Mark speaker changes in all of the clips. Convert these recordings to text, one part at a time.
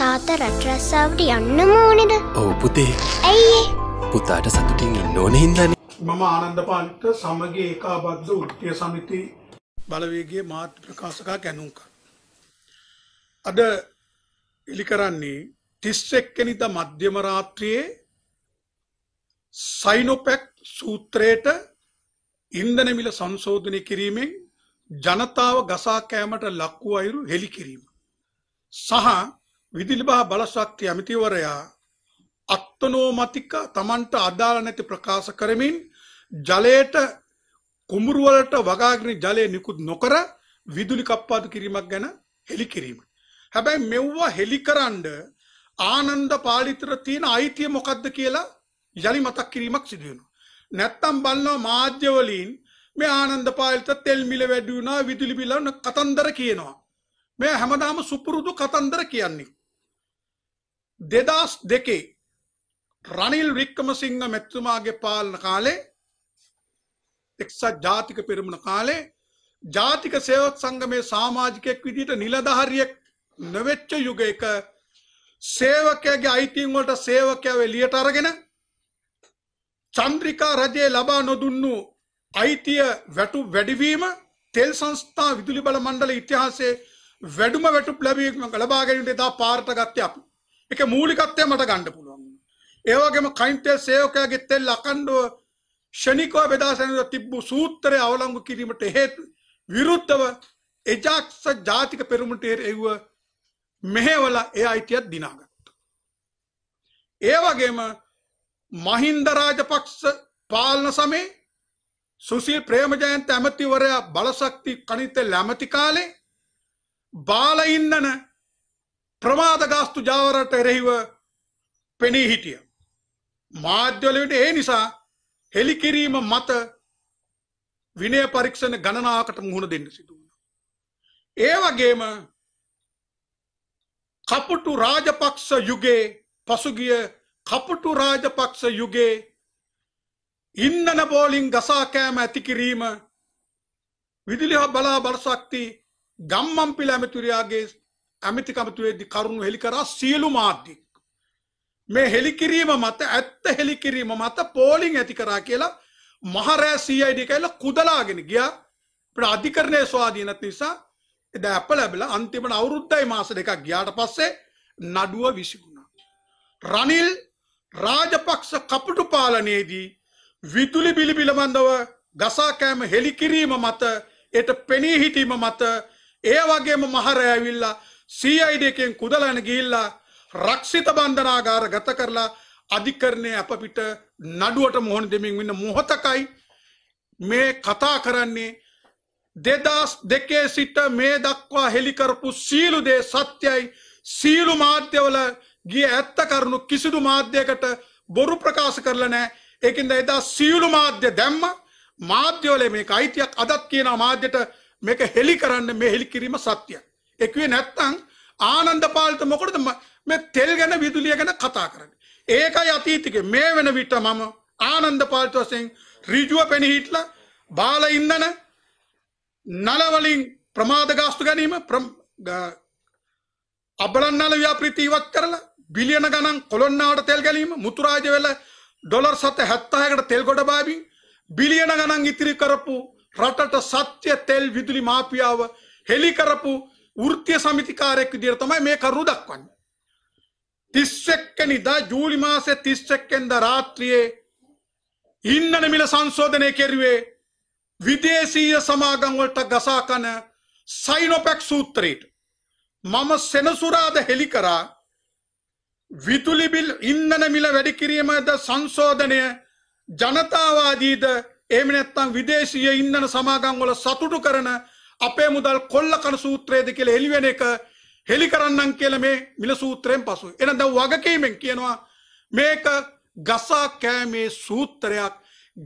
Speaker 1: තාත රටරස්සාාවට යන්න මෝනෙද ඔව පුතේ ඇයි පුතාට සතුටින් ඉන්න ඕන හින්දන මම ආනන්ද පාලිත සමගේ ඒකාබද්ධ උත්තිය සමිති බලවේගේ මාත ප්‍රකාශකා කැනුම්ක අද ඉලි කරන්නේ තිස්සෙක්කනිද මධ්‍යම රාත්‍රියයේ සයිනොපැක් සූත්‍රයට ඉන්දනමිල සංශෝධනය කිරීමෙන් ජනතාව ගසා කෑමට ලක්වු අයුරු හෙළි කිරීම. සහ විදුලිබහ බලශක්ති ඇමතිවරයා අත්තනෝමතික තමන්ට අදාළ නැති ප්‍රකාශ කරමින් ජලයට කුඹුරුවලට වගාගෙන ජලය නිකුත් නොකර විදුලි කප්පාදු කිරීමක් ගැන හෙළි කිරීම. හැබැයි මෙව්වා හෙළිකරන්ඩ ආනන්ද පාලිතර තියෙන අයිතිය මොකක්ද කියලා යළි මතක් කිරීමක් සිදුවෙනවා. නැත්තම් බලනවා මාධ්‍යවලින් මේ ආනන්ද පාලිත තෙල් මිල වැඩි වුණා විදුලි බිල කතන්දර කියනවා. මේ හැමදාම සුපුරුදු කතන්දර කියන්නේ. දෙදස් දෙකේ රනිල් වික්කමසිංහ මෙත්තුමාගේ පාලන කාලේ එක්සත් ජාතික පෙරමුණ කාලේ ජාතික සේවක සංගමේ සාමාජිකයෙක් විදිහට නිලධාරියෙක් නොවෙච්ච යුගයක සේවකයාගේ අයිතීන් වලට සේවකයා එළියට අරගෙන චන්ද්‍රිකා රජයේ ලබා නොදුන්නු අයිතිය වැටු වැඩිවීම තෙල් සංස්ථා විදුලි බල මණ්ඩල ඉතිහාසයේ වැඩුම වැටුප් ලැබීම ලබා ගැනීමට එදා පාරට ගත්තේ අපි එක මූලිකත්වය මට ගණ්ඩ පුළුවන් ඒවගේම කයින්තය සේෝකයාගේ තෙල් අකණ්ඩුව ෂණිකව බෙදාසැනද තිබ්බු සූත්‍රය අවලංගු කිරීමට හේතු විරුද්ධව එජාක්ස ජාතික පෙරුමටේර එව්ව මෙහෙවල ඒ අයිතියත් දිනාගත්ත. ඒවගේම මහින්දරාජපක්ෂ පාලන සමේ සුසිල් ප්‍රේමජයන්ත ඇමතිවරයා බලසක්ති කනිත ලැමති කාලේ බාල ඉන්නන ප්‍රමාදගාස්තු ජාවරට එරෙහිව පෙනී හිටිය. මාධ්‍යවලට ඒ නිසා හෙළිකිරීම මත විනය පරීක්ෂණ ගණනාවකට මුහුණ දෙන්න සිදු වුණා. ඒ වගේම කපුටු රාජපක්ෂ යුගයේ පසුගිය කපුටු රාජපක්ෂ යුගයේ ඉන්නන බෝලින් ගසා කෑම ඇති කිරීම විදුලි බලා බලශක්ති ගම්මම්පිල ඇමතුරියාගේ ඇමතිකමතුවේදි කරුණු හෙළි කරා සියලු මාධ්‍ය මේ හෙළිකිරීම මත ඇත්ත හෙළිකිරීම මත පෝලිං ඇති කරා කියලා මහරෑ සයිඩ කයිල කුදලාගෙන ගිය පට අධිකරණය ස්වාධීනත් නිසා එද ඇප ලැබල අන්තිමට අවුරුද්ධයි මාස දෙකක් ගියාට පස්සේ නඩුව විසිගුණා. රනිල් රාජපක්ෂ කපුටු පාලනයේදී විදුලි බිලිබිලබඳව ගසාකෑම හෙළිකිරීම මත එට පෙනී හිටීම මත ඒ වගේම මහරෑවිල්ලා සීයිඩ එකෙන් කුදලන ගිල්ලා රක්ෂිත බන්ධනාගාර ගත කරලා අධිකරණය අප පිට නඩුවට මුහොන් දෙමින් වන්න මොහොතකයි මේ කතා කරන්නේ දෙදස් දෙකේ සිට මේ දක්වා හෙළිකරපු සීලු දේ සත්‍යයි සීලු මාධ්‍යවල ගිය ඇත්ත කරුණු කිසිදු මාධ්‍යයකට බොරු ප්‍රකාශ කරලා නෑ ඒකින්ද එදා සියලු මාධ්‍ය දැම්ම මාධ්‍යවල මේක අයිතියක් අදත් කියන මාධ්‍යට මේක හෙළි කරන්න මේ හෙළි කිරීම සත්‍යයි එකවේ නැත්තං ආනන්ද පාලිත මොකටද මේ තෙල් ගැන විදුලිය ගැන කතා කරන්නේ. ඒකයි අතීතිකේ මේ වෙන විට මම ආනන්ද පාලිත වශයෙන් ඍජුව පෙනහිట్లా බාල ඉන්ධන නල වලින් ප්‍රමාද ගාස්තු ගැනීම අබලන් නල ව්‍යාපෘති ඉවත් කරලා බිලියන ගණන් කොළොන්නාවට තෙල් ගැනීම මුතුරාජ වෙල ඩොලර් 770කට තෙල් ගොඩ බාමින් බිලියන ගණන් ඉතිරි කරපු රටට සත්‍ය තෙල් විදුලි මාපියාව හෙලි කරපු ෘත්‍ය සමිතිකාරයක් විදිර තමයි මේ කරු දක්වන්න. තිස්සෙක්ක නිදා ජූලි මාසය තිස්සෙක්කෙන්ද රාත්‍රියයේ ඉන්නන මිල සංශෝධනය කෙරුවේ විදේශීය සමාගංවලට ගසාකන සයිනොපැක් සූත්‍රයට මම සෙනසුරාද හෙළි කරා විතුලිබිල් ඉන්දන මිල වැඩිකිරීමද සංශෝධනය ජනතාවාදීද එමනැත්තම් විදේශීය ඉන්දන සමාගංවල සතුටු කරන අපේ මුදල් කොල්ලකන සූත්‍රයේද කියලා හෙළිවෙන එක හෙළි කරන්නම් කියලා මේ මිල සූත්‍රයෙන් පසු. එහෙනම් දැන් වගකීමෙන් කියනවා මේක ගසා කෑමේ සූත්‍රයක්.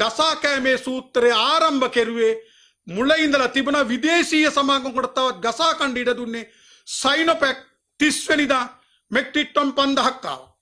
Speaker 1: ගසා කෑමේ සූත්‍රය ආරම්භ කෙරුවේ මුල ඉඳලා තිබුණ විදේශීය සමාගමකට තවත් ගසා කණ්ඩ ඉඩ දුන්නේ සයිනොපැක් 30 වෙනිදා මෙට්‍රික් ටොන් 5000ක් ආවා.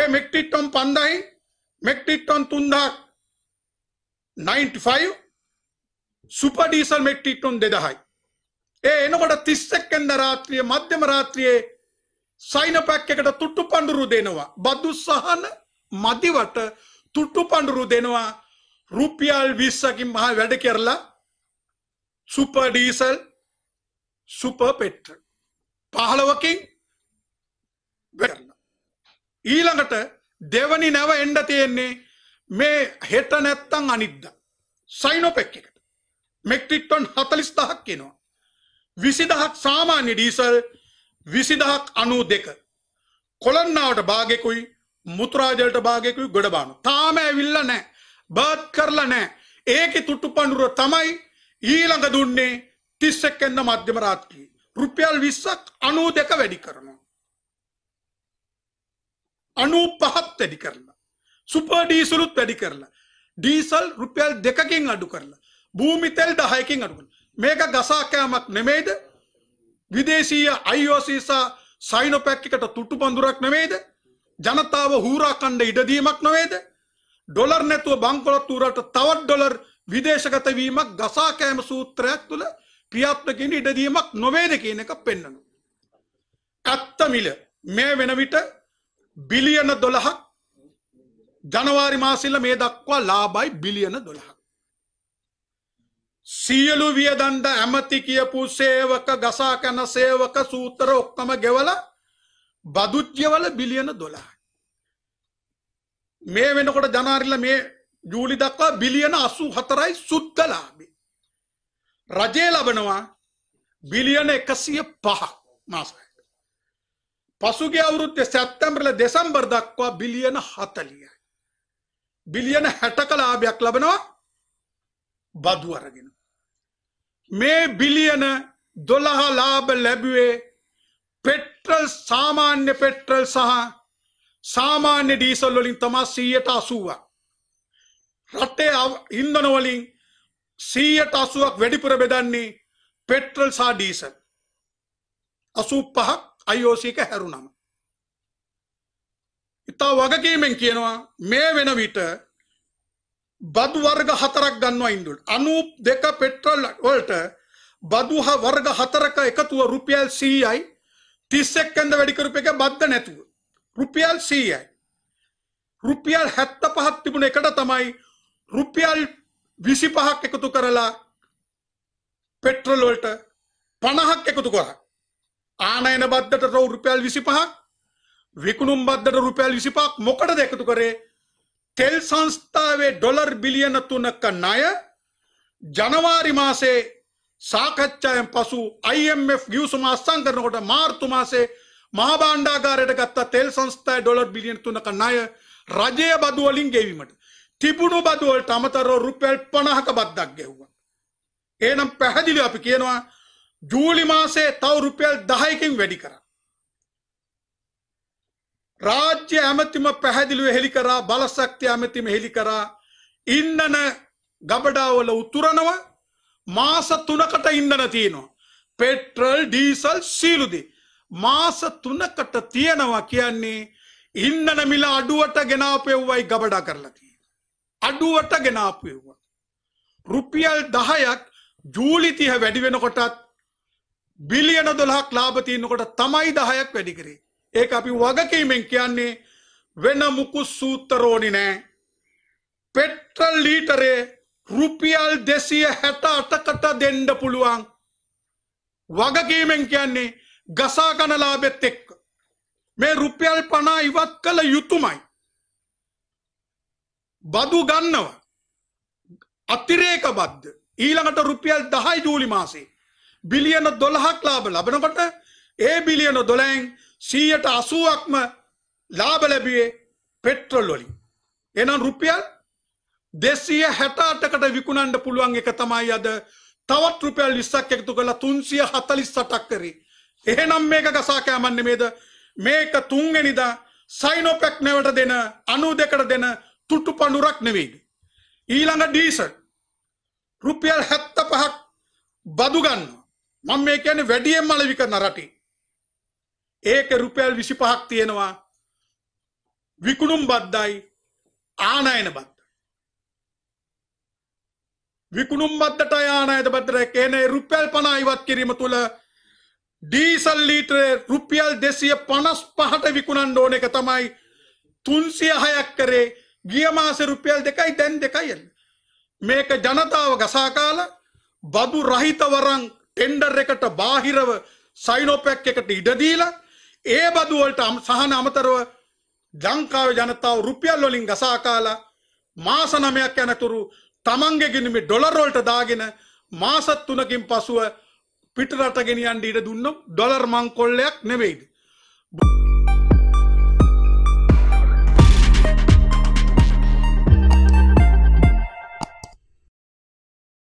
Speaker 1: ඒ මෙට්‍රික් ටොන් 5000යි මෙට්‍රික් ටොන් 3000 95 සුපඩීසල් මෙට්ටිටුන් දෙදහයි. ඒ එනකොට තිස්සක්කෙන්ද රාත්‍රිය මධ්‍යම රාත්‍රියයේ සයින පැක්කට තුට්ටු පඩුරු දෙනවා. බදු සහන මදිවට තුට්ටු පඩුරු දෙනවා රුපියල් විස්සකින් මහා වැඩ කරලා සුපඩීසල් සුප පෙට්‍ර. පහළවකින් වෙන්න. ඊළඟට දෙවනි නැව එන්ඩ තියෙන්නේ මේ හෙට නැත්තං අනිද්ද. සයිනොපෙක් එකට. මෙක්ට්‍රිට්ටොන් හතලිස් දහක් කෙනවා. විසිදහක් සාමාන්‍ය ඩීසල් විසිදහක් අනූ දෙක. කොළන්නාවට භාගෙකුයි මුතුරාජලට භාගෙකුයි ගොඩබානු. තාම ඇවිල්ල නෑ බාත් කරලා නෑ ඒක තුට්ටු පණ්ඩුර තමයි ඊළඟ දුන්නේ තිස්සෙක් එන්න මධ්‍යම රාත්‍රී. රුපියල් විස්සක් අනූ දෙක වැඩි කරනවා. අනූ පහත් වැඩි කරලා. සුපර් ඩීසලුත් වැඩි කරලා. ඩීසල් රුපියල් දෙකකින් අඩු කරලා. භූමිතෙල් දහයකින් අඩුකන මේක ගසාකෑමක් නෙමෙයිද විදේශීය අයිෝසීසා සයිනොපැක්කිකට තුට්ටු පඳුරක් නෙමෙයිද ජනතාව හූරාකණ්ඩ ඉඩදීමක් නොවේද ඩොලර් නැතුව බංකොලොත්තුරට තවත් ඩොලර් විදේශගත වීමක් ගසාකෑම සූත්‍රයක් තුළ ක්‍රියාත්මකින් ඉඩදීමක් නොවේද කියන එක පෙන්නනු. ඇත්ත මිල මේ වෙන විට බිලියන දොළහක් ජනවාරි මාසිල්ල මේ දක්වා ලාබයි බිලියන දොළහක්. සියලු වියදන්ඩ ඇමති කියපු සේවක ගසා කැන සේවක සූතර ඔක්කම ගෙවල බදුච්්‍යවල බිලියන දොලා මේ වෙනකොට ජනාරිල මේ ජූලි දක්වා බිලියන අසු හතරයි සුද්දලාබි රජය ලබනවා බිලියන එකසිය පහ මාසයි පසුගේ අවුරුද්ද සැත්තැම්බරල දෙසම්බර් දක්වා බිලියන හතලියයි බිලියන හැටක ලාභයක් ලබනවා බදු අරගෙන මේ බිලියන දොළහ ලාභ ලැබුවේ පෙට්‍රල් සාමාන්‍ය පෙට්‍රල් සහ සාමාන්‍ය ඩීසල් වලින් තමා සීයට අසුවක් රටේ ඉන්දනවලින් සීයට අසුවක් වැඩිපුර බෙදන්නේ පෙට්‍රල් සා ඩීසල් අසූ පහක් අයෝසික හැරුණම ඉතා වගකීමෙන් කියනවා මේ වෙන විට බදු වර්ග හතරක් ගන්නවා ඉන්දුල් අනූප දෙක පෙට්‍රල් වලට බදු වර්ග හතරක එකතුව රුපියල් 100යි 31 කන්ද වැඩි කරපු එක බද්ද නැතුව රුපියල් 100යි රුපියල් 75ක් තිබුණ එකට තමයි රුපියල් 25ක් එකතු කරලා පෙට්‍රල් වලට 50ක් එකතු කරා ආනයන බද්දට රුපියල් 25ක් විකුණුම් බද්දට රුපියල් 25ක් මොකටද එකතු කරේ තෙල් සංස්ථාවේ ඩොලර් බිලියන තුනක ණය ජනවාරි මාසේ සාකච්ඡායෙන් පසු IMF ගිවිසුම අත්සන් කරනකොට මාර්තු මාසේ මහා භාණ්ඩාගාරයට ගත්ත තෙල් සංස්ථාවේ ඩොලර් බිලියන තුනක ණය රජයේ බදු වලින් ගෙවීමට තිබුණු බදු වලට අමතරව රුපියල් 50ක බද්දක් ගෙවුවා. එහෙනම් පැහැදිලිව අපි කියනවා ජූලි මාසේ තව රුපියල් 10කින් වැඩි කරා. රාජ්‍ය ඇමතිම පැහැදිලිව හෙළි කරා බලශක්ති ඇමතිම හෙළි කරා ඉන්නන ගබඩාවල උතුරනව මාස තුනකට ඉන්නන තියෙනවා. පෙට්‍රල් ඩීසල් සීලුදී. මාස තුනකට තියෙනවා කියන්නේ ඉන්නන මිල අඩුවට ගෙනාපෙව්වයි ගබඩා කරලා තියෙනවා. අඩුවට ගෙනාපෙව්වා. රුපියල් 10ක් ජූලි 30 වැඩි වෙනකොටත් බිලියන 12ක් ලාභ තියෙනකොට තමයි 10ක් වැඩි කරේ. ඒක අපි වගකීමෙන් කියන්නේ වෙන මුකු සූතරෝනි නෑ පෙට්‍රල් ලීටරේ රුපියල් දෙසිය හැත අටකට දෙන්ඩ පුළුවන් වගකීමෙන් කියන්නේ ගසා කනලාබෙත් එක්ක මේ රුපියල් පනා ඉවත් කළ යුතුමයි බදු ගන්නව අතිරේක බද්ධ ඊළඟට රුපියල් දහයි ජූලි මාසේ බිලියන දොළහක් ලාබ ලබනකොට ඒ බිලියන දොළෑන් සීයට අසුවක්ම ලාබ ලැබියේ පෙට්‍රල් වලින් එනම් රුපියල් දෙසය හැටාටකට විකුණන්ඩ පුළුවන් එක තමයි අද තවත් රුපියල් විස්සක් එකතු කළ තුන්සිය හතලිස් සටක් කරේ එහෙනම් මේක ගසා කෑමන්න මේද මේක තුන්ගෙනිද සයිනෝපැක් නැවට දෙන අනු දෙකට දෙන තුට්ටු පඩුරක් නෙවෙයිද. ඊළඟ ඩීසට රුපියල් හැත්ත පහක් බදුගන්න මං මේ කියන වැඩියෙන් මලවික නරටේ ඒක රුපියල් 25ක් තියෙනවා විකුණුම් බද්දයි ආනයන බද්ද විකුණුම් බද්දට ආනයන බද්දට කියන්නේ රුපියල් 50 ඉවත් කිරීම තුල ඩීසල් ලීටරේ රුපියල් 255ට විකුණන්න ඕන එක තමයි 306ක් කරේ ගිය මාසේ රුපියල් 2යි දැන් 2යි මේක ජනතාව ගසා කාලා බදු රහිත වරන් ටෙන්ඩර් එකට බාහිරව සයිනෝපැක් එකට ඉඩ දීලා ඒ බදුවලට සහන අමතරව ලංකාවේ ජනතාව රුපියල් වලින් ගසා කාලා මාස 9ක් යනතුරු තමන්ගේ ගිනුමේ ඩොලර් වලට දාගෙන මාස 3කින් පසුව පිටරට ගෙනියන්න ඉඩ දුන්නොත් ඩොලර් මංකොල්ලයක් නෙවෙයිද